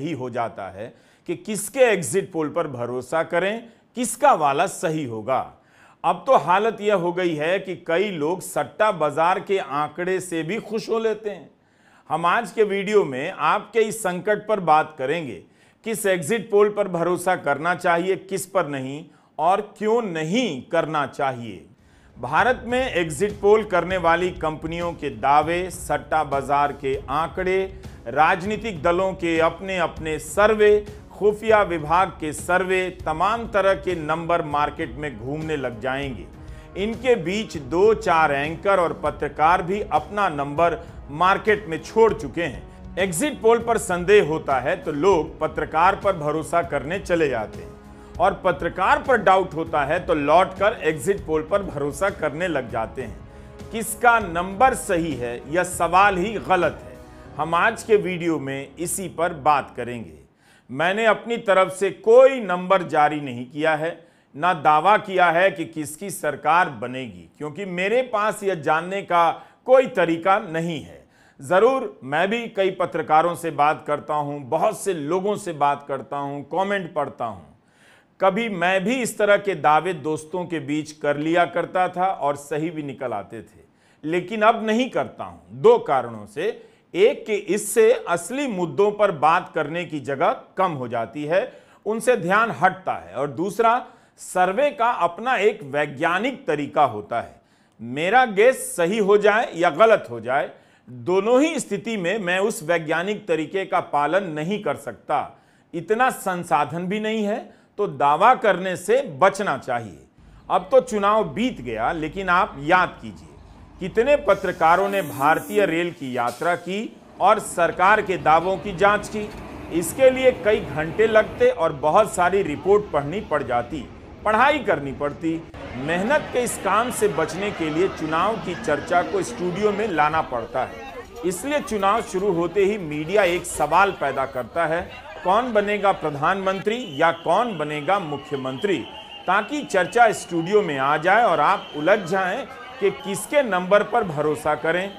यही हो जाता है कि किसके एग्जिट पोल पर भरोसा करें किसका वाला सही होगा अब तो हालत यह हो गई है कि कई लोग सट्टा बाजार के आंकड़े से भी खुश हो लेते हैं हम आज के वीडियो में आपके इस संकट पर बात करेंगे किस एग्जिट पोल पर भरोसा करना चाहिए किस पर नहीं और क्यों नहीं करना चाहिए भारत में एग्जिट पोल करने वाली कंपनियों के दावे सट्टा बाजार के आंकड़े राजनीतिक दलों के अपने अपने सर्वे खुफिया विभाग के सर्वे तमाम तरह के नंबर मार्केट में घूमने लग जाएंगे इनके बीच दो चार एंकर और पत्रकार भी अपना नंबर मार्केट में छोड़ चुके हैं एग्जिट पोल पर संदेह होता है तो लोग पत्रकार पर भरोसा करने चले जाते हैं और पत्रकार पर डाउट होता है तो लौटकर एग्जिट पोल पर भरोसा करने लग जाते हैं किसका नंबर सही है यह सवाल ही गलत है हम आज के वीडियो में इसी पर बात करेंगे मैंने अपनी तरफ से कोई नंबर जारी नहीं किया है ना दावा किया है कि किसकी सरकार बनेगी क्योंकि मेरे पास यह जानने का कोई तरीका नहीं है ज़रूर मैं भी कई पत्रकारों से बात करता हूँ बहुत से लोगों से बात करता हूँ कमेंट पढ़ता हूँ कभी मैं भी इस तरह के दावे दोस्तों के बीच कर लिया करता था और सही भी निकल आते थे लेकिन अब नहीं करता हूं दो कारणों से एक कि इससे असली मुद्दों पर बात करने की जगह कम हो जाती है उनसे ध्यान हटता है और दूसरा सर्वे का अपना एक वैज्ञानिक तरीका होता है मेरा गेस सही हो जाए या गलत हो जाए दोनों ही स्थिति में मैं उस वैज्ञानिक तरीके का पालन नहीं कर सकता इतना संसाधन भी नहीं है तो दावा करने से बचना चाहिए अब तो चुनाव बीत गया लेकिन आप याद कीजिए कितने पत्रकारों ने भारतीय रेल की यात्रा की और सरकार के दावों की जांच की इसके लिए कई घंटे लगते और बहुत सारी रिपोर्ट पढ़नी पड़ जाती पढ़ाई करनी पड़ती मेहनत के इस काम से बचने के लिए चुनाव की चर्चा को स्टूडियो में लाना पड़ता है इसलिए चुनाव शुरू होते ही मीडिया एक सवाल पैदा करता है कौन बनेगा प्रधानमंत्री या कौन बनेगा मुख्यमंत्री ताकि चर्चा स्टूडियो में आ जाए और आप उलझ जाएं कि किसके नंबर पर भरोसा करें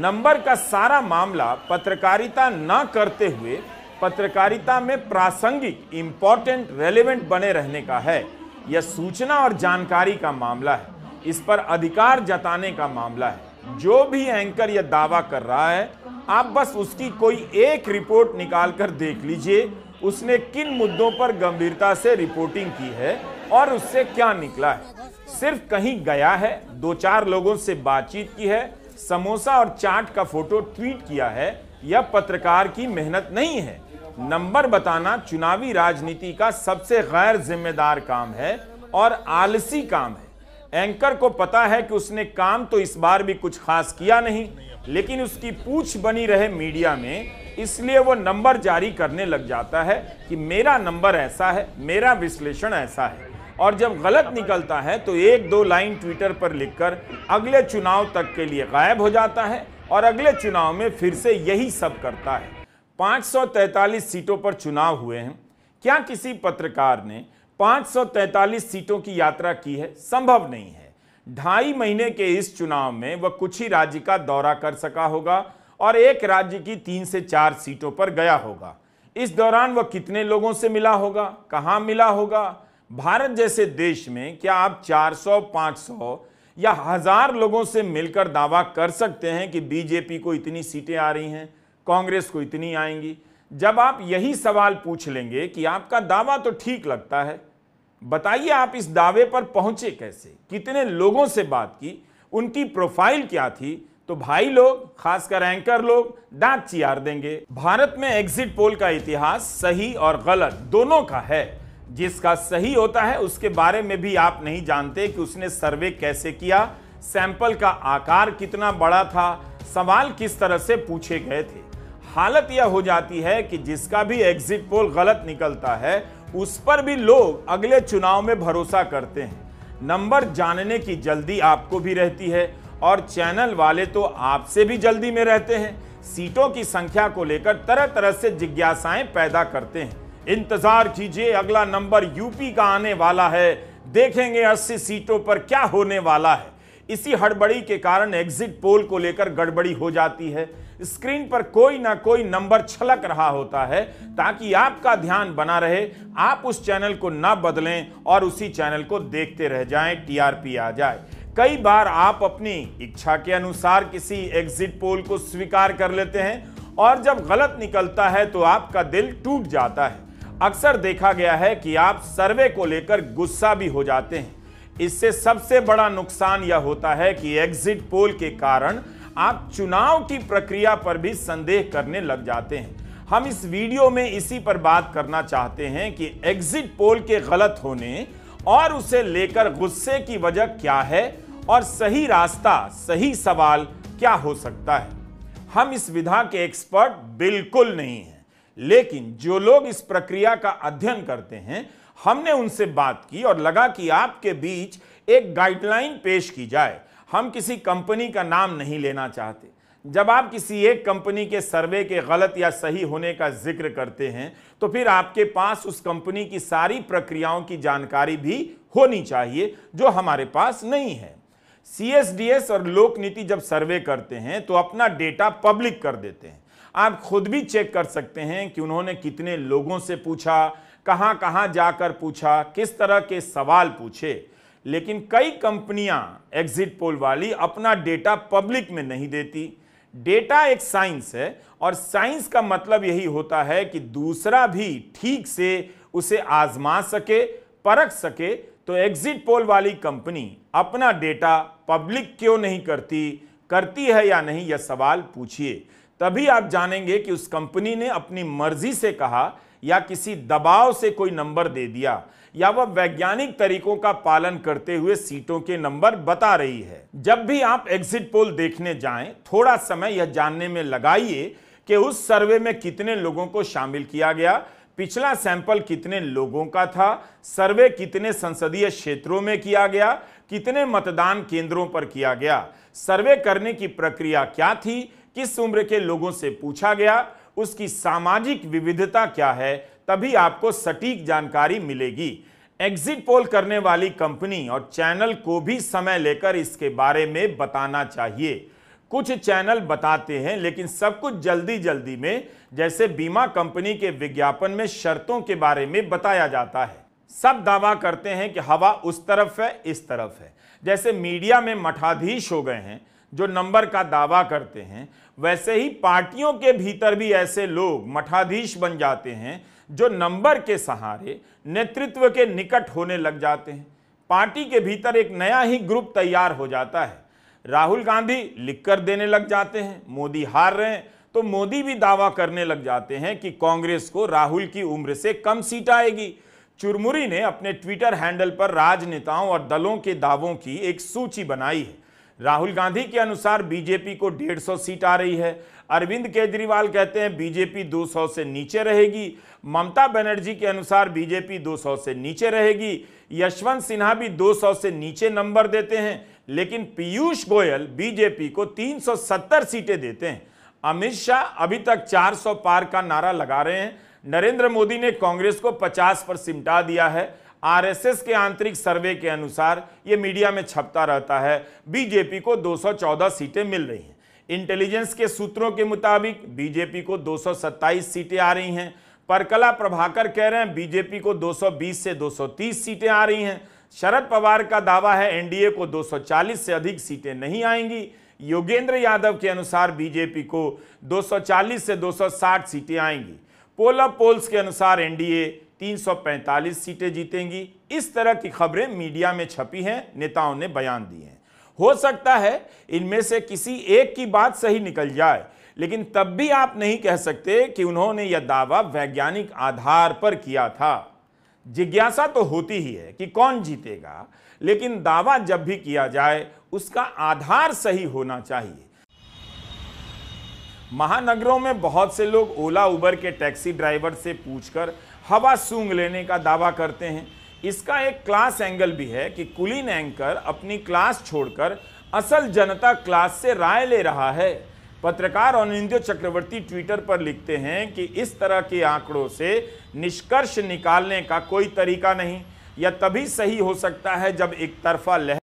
नंबर का सारा मामला पत्रकारिता न करते हुए पत्रकारिता में प्रासंगिक इम्पॉर्टेंट रेलेवेंट बने रहने का है यह सूचना और जानकारी का मामला है इस पर अधिकार जताने का मामला है जो भी एंकर यह दावा कर रहा है आप बस उसकी कोई एक रिपोर्ट निकाल कर देख लीजिए उसने किन मुद्दों पर गंभीरता से रिपोर्टिंग की है और उससे क्या निकला है सिर्फ कहीं गया है दो चार लोगों से बातचीत की है समोसा और चाट का फोटो ट्वीट किया है यह पत्रकार की मेहनत नहीं है नंबर बताना चुनावी राजनीति का सबसे गैर जिम्मेदार काम है और आलसी काम है एंकर को पता है कि उसने काम तो इस बार भी कुछ खास किया नहीं लेकिन उसकी पूछ बनी रहे मीडिया में इसलिए वो नंबर जारी करने लग जाता है कि मेरा नंबर ऐसा है मेरा विश्लेषण ऐसा है और जब गलत निकलता है तो एक दो लाइन ट्विटर पर लिखकर अगले चुनाव तक के लिए गायब हो जाता है और अगले चुनाव में फिर से यही सब करता है 543 सीटों पर चुनाव हुए हैं क्या किसी पत्रकार ने 543 सीटों की यात्रा की है संभव नहीं है ढाई महीने के इस चुनाव में वह कुछ ही राज्य का दौरा कर सका होगा और एक राज्य की तीन से चार सीटों पर गया होगा इस दौरान वह कितने लोगों से मिला होगा कहाँ मिला होगा भारत जैसे देश में क्या आप 400, 500 या हजार लोगों से मिलकर दावा कर सकते हैं कि बीजेपी को इतनी सीटें आ रही हैं कांग्रेस को इतनी आएंगी जब आप यही सवाल पूछ लेंगे कि आपका दावा तो ठीक लगता है बताइए आप इस दावे पर पहुंचे कैसे कितने लोगों से बात की उनकी प्रोफाइल क्या थी तो भाई लोग खासकर एंकर लोग डांट चियार देंगे भारत में एग्जिट पोल का इतिहास सही और गलत दोनों का है जिसका सही होता है उसके बारे में भी आप नहीं जानते कि उसने सर्वे कैसे किया सैंपल का आकार कितना बड़ा था सवाल किस तरह से पूछे गए थे हालत यह हो जाती है कि जिसका भी एग्जिट पोल गलत निकलता है उस पर भी लोग अगले चुनाव में भरोसा करते हैं नंबर जानने की जल्दी आपको भी रहती है और चैनल वाले तो आपसे भी जल्दी में रहते हैं सीटों की संख्या को लेकर तरह तरह से जिज्ञासाएं पैदा करते हैं इंतजार कीजिए अगला नंबर यूपी का आने वाला है देखेंगे 80 सीटों पर क्या होने वाला है इसी हड़बड़ी के कारण एग्जिट पोल को लेकर गड़बड़ी हो जाती है स्क्रीन पर कोई ना कोई नंबर छलक रहा होता है ताकि आपका ध्यान बना रहे आप उस चैनल को ना बदलें और उसी चैनल को देखते रह जाएं टीआरपी आ जाए कई बार आप अपनी इच्छा के अनुसार किसी एग्जिट पोल को स्वीकार कर लेते हैं और जब गलत निकलता है तो आपका दिल टूट जाता है अक्सर देखा गया है कि आप सर्वे को लेकर गुस्सा भी हो जाते हैं इससे सबसे बड़ा नुकसान यह होता है कि एग्जिट पोल के कारण आप चुनाव की प्रक्रिया पर भी संदेह करने लग जाते हैं हम इस वीडियो में इसी पर बात करना चाहते हैं कि एग्जिट पोल के गलत होने और उसे लेकर गुस्से की वजह क्या है और सही रास्ता सही सवाल क्या हो सकता है हम इस विधा के एक्सपर्ट बिल्कुल नहीं हैं लेकिन जो लोग इस प्रक्रिया का अध्ययन करते हैं हमने उनसे बात की और लगा कि आपके बीच एक गाइडलाइन पेश की जाए हम किसी कंपनी का नाम नहीं लेना चाहते जब आप किसी एक कंपनी के सर्वे के गलत या सही होने का जिक्र करते हैं तो फिर आपके पास उस कंपनी की सारी प्रक्रियाओं की जानकारी भी होनी चाहिए जो हमारे पास नहीं है सीएसडीएस और लोक नीति जब सर्वे करते हैं तो अपना डेटा पब्लिक कर देते हैं आप खुद भी चेक कर सकते हैं कि उन्होंने कितने लोगों से पूछा कहाँ कहाँ जाकर पूछा किस तरह के सवाल पूछे लेकिन कई कंपनियां एग्जिट पोल वाली अपना डेटा पब्लिक में नहीं देती डेटा एक साइंस है और साइंस का मतलब यही होता है कि दूसरा भी ठीक से उसे आजमा सके परख सके तो एग्जिट पोल वाली कंपनी अपना डेटा पब्लिक क्यों नहीं करती करती है या नहीं यह सवाल पूछिए तभी आप जानेंगे कि उस कंपनी ने अपनी मर्जी से कहा या किसी दबाव से कोई नंबर दे दिया या वह वैज्ञानिक तरीकों का पालन करते हुए सीटों के नंबर बता रही है जब भी आप एग्जिट पोल देखने जाएं थोड़ा समय यह जानने में लगाइए कि उस सर्वे में कितने लोगों को शामिल किया गया पिछला सैंपल कितने लोगों का था सर्वे कितने संसदीय क्षेत्रों में किया गया कितने मतदान केंद्रों पर किया गया सर्वे करने की प्रक्रिया क्या थी किस उम्र के लोगों से पूछा गया उसकी सामाजिक विविधता क्या है तभी आपको सटीक जानकारी मिलेगी एग्जिट पोल करने वाली कंपनी और चैनल को भी समय लेकर इसके बारे में बताना चाहिए कुछ चैनल बताते हैं लेकिन सब कुछ जल्दी जल्दी में जैसे बीमा कंपनी के विज्ञापन में शर्तों के बारे में बताया जाता है सब दावा करते हैं कि हवा उस तरफ है इस तरफ है जैसे मीडिया में मठाधीश हो गए हैं जो नंबर का दावा करते हैं वैसे ही पार्टियों के भीतर भी ऐसे लोग मठाधीश बन जाते हैं जो नंबर के सहारे नेतृत्व के निकट होने लग जाते हैं पार्टी के भीतर एक नया ही ग्रुप तैयार हो जाता है राहुल गांधी लिखकर देने लग जाते हैं मोदी हार रहे हैं तो मोदी भी दावा करने लग जाते हैं कि कांग्रेस को राहुल की उम्र से कम सीट आएगी चुरमुरी ने अपने ट्विटर हैंडल पर राजनेताओं और दलों के दावों की एक सूची बनाई है राहुल गांधी के अनुसार बीजेपी को 150 सीट आ रही है अरविंद केजरीवाल कहते हैं बीजेपी 200 से नीचे रहेगी ममता बनर्जी के अनुसार बीजेपी 200 से नीचे रहेगी यशवंत सिन्हा भी 200 से नीचे नंबर देते हैं लेकिन पीयूष गोयल बीजेपी को 370 सीटें देते हैं अमित शाह अभी तक 400 पार का नारा लगा रहे हैं नरेंद्र मोदी ने कांग्रेस को 50 पर सिमटा दिया है आरएसएस के आंतरिक सर्वे के अनुसार ये मीडिया में छपता रहता है बीजेपी को 214 सीटें मिल रही हैं इंटेलिजेंस के सूत्रों के मुताबिक बीजेपी को 227 सीटें आ रही हैं परकला प्रभाकर कह रहे हैं बीजेपी को 220 से 230 सीटें आ रही हैं शरद पवार का दावा है एनडीए को 240 से अधिक सीटें नहीं आएंगी योगेंद्र यादव के अनुसार बीजेपी को 240 से 260 सीटें आएंगी पोला पोल्स के अनुसार एनडीए 345 सीटें जीतेंगी इस तरह की खबरें मीडिया में छपी हैं नेताओं ने बयान दिए हैं हो सकता है इनमें से किसी एक की बात सही निकल जाए लेकिन तब भी आप नहीं कह सकते कि उन्होंने यह दावा वैज्ञानिक आधार पर किया था जिज्ञासा तो होती ही है कि कौन जीतेगा लेकिन दावा जब भी किया जाए उसका आधार सही होना चाहिए महानगरों में बहुत से लोग ओला उबर के टैक्सी ड्राइवर से पूछकर हवा सूंघ लेने का दावा करते हैं इसका एक क्लास एंगल भी है कि कुलीन एंकर अपनी क्लास छोड़कर असल जनता क्लास से राय ले रहा है पत्रकार अनिंदो चक्रवर्ती ट्विटर पर लिखते हैं कि इस तरह के आंकड़ों से निष्कर्ष निकालने का कोई तरीका नहीं यह तभी सही हो सकता है जब एक तरफा लहर